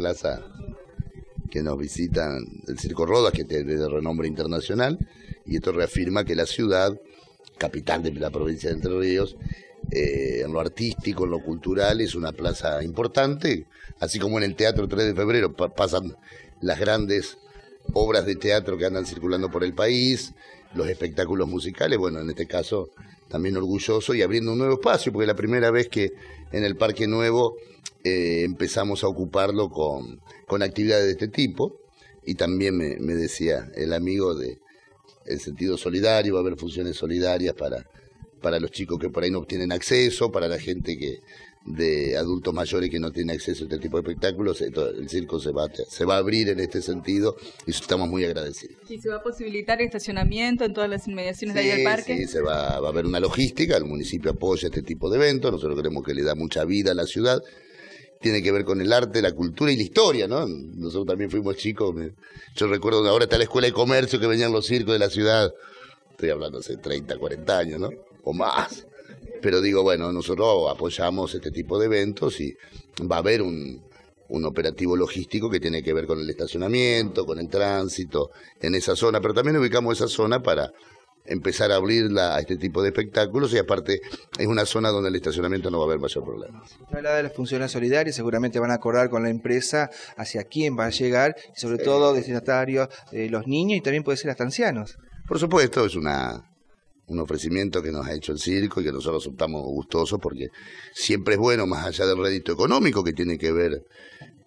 plaza que nos visitan el Circo Rodas, que es de renombre internacional, y esto reafirma que la ciudad, capital de la provincia de Entre Ríos, eh, en lo artístico, en lo cultural, es una plaza importante, así como en el Teatro 3 de Febrero pasan las grandes obras de teatro que andan circulando por el país, los espectáculos musicales, bueno, en este caso también orgulloso y abriendo un nuevo espacio, porque es la primera vez que en el Parque Nuevo eh, empezamos a ocuparlo con, actividades de este tipo, y también me, decía el amigo de el sentido solidario, va a haber funciones solidarias para, para los chicos que por ahí no tienen acceso, para la gente que, de adultos mayores que no tienen acceso a este tipo de espectáculos, el circo se va, se va a abrir en este sentido y estamos muy agradecidos. ¿Y se va a posibilitar estacionamiento en todas las inmediaciones de ahí del parque? Sí, se va, va a haber una logística, el municipio apoya este tipo de eventos, nosotros creemos que le da mucha vida a la ciudad, tiene que ver con el arte, la cultura y la historia, ¿no? Nosotros también fuimos chicos, yo recuerdo ahora está la escuela de comercio que venían los circos de la ciudad, estoy hablando hace 30, 40 años, ¿no? O más. Pero digo, bueno, nosotros apoyamos este tipo de eventos y va a haber un, operativo logístico que tiene que ver con el estacionamiento, con el tránsito en esa zona, pero también ubicamos esa zona para empezar a abrirla a este tipo de espectáculos y aparte es una zona donde el estacionamiento no va a haber mayor problema. Hablaba de las funciones solidarias, seguramente van a acordar con la empresa hacia quién va a llegar, y sobre todo destinatarios, eh, los niños y también puede ser hasta ancianos. Por supuesto, es una un ofrecimiento que nos ha hecho el circo y que nosotros optamos gustosos porque siempre es bueno, más allá del rédito económico que tiene que ver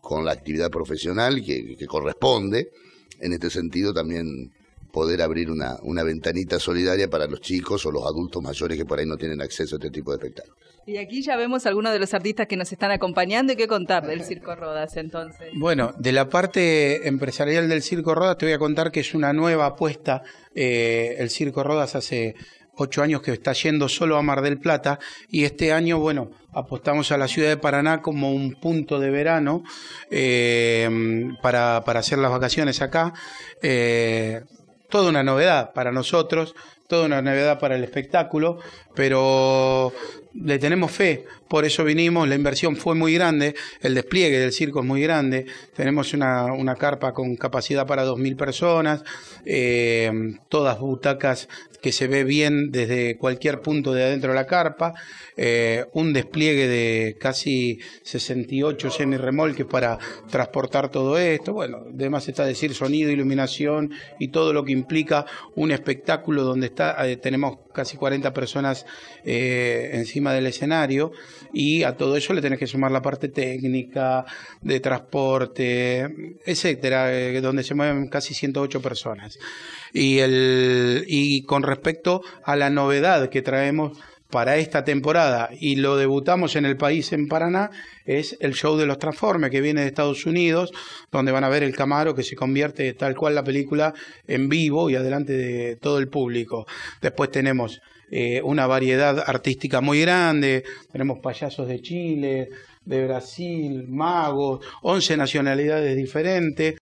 con la actividad profesional que corresponde, en este sentido también poder abrir una, una ventanita solidaria para los chicos o los adultos mayores que por ahí no tienen acceso a este tipo de espectáculos. Y aquí ya vemos algunos de los artistas que nos están acompañando y qué contar del Circo Rodas entonces. Bueno, de la parte empresarial del Circo Rodas te voy a contar que es una nueva apuesta. Eh, el Circo Rodas hace ocho años que está yendo solo a Mar del Plata y este año, bueno, apostamos a la ciudad de Paraná como un punto de verano eh, para, para, hacer las vacaciones acá. Eh, toda una novedad para nosotros, toda una novedad para el espectáculo, pero le tenemos fe, por eso vinimos, la inversión fue muy grande, el despliegue del circo es muy grande, tenemos una, carpa con capacidad para 2.000 personas, eh, todas butacas que se ve bien desde cualquier punto de adentro de la carpa, eh, un despliegue de casi 68 semirremolques para transportar todo esto, bueno, además está decir sonido, iluminación y todo lo que implica un espectáculo donde está, eh, tenemos casi 40 personas eh, encima del escenario y a todo eso le tenés que sumar la parte técnica, de transporte, etcétera, eh, donde se mueven casi 108 personas. Y, el, y con respecto a la novedad que traemos, para esta temporada y lo debutamos en el país en Paraná es el show de los Transformes que viene de Estados Unidos, donde van a ver el Camaro que se convierte tal cual la película en vivo y adelante de todo el público. Después tenemos eh, una variedad artística muy grande, tenemos payasos de Chile, de Brasil, magos, 11 nacionalidades diferentes,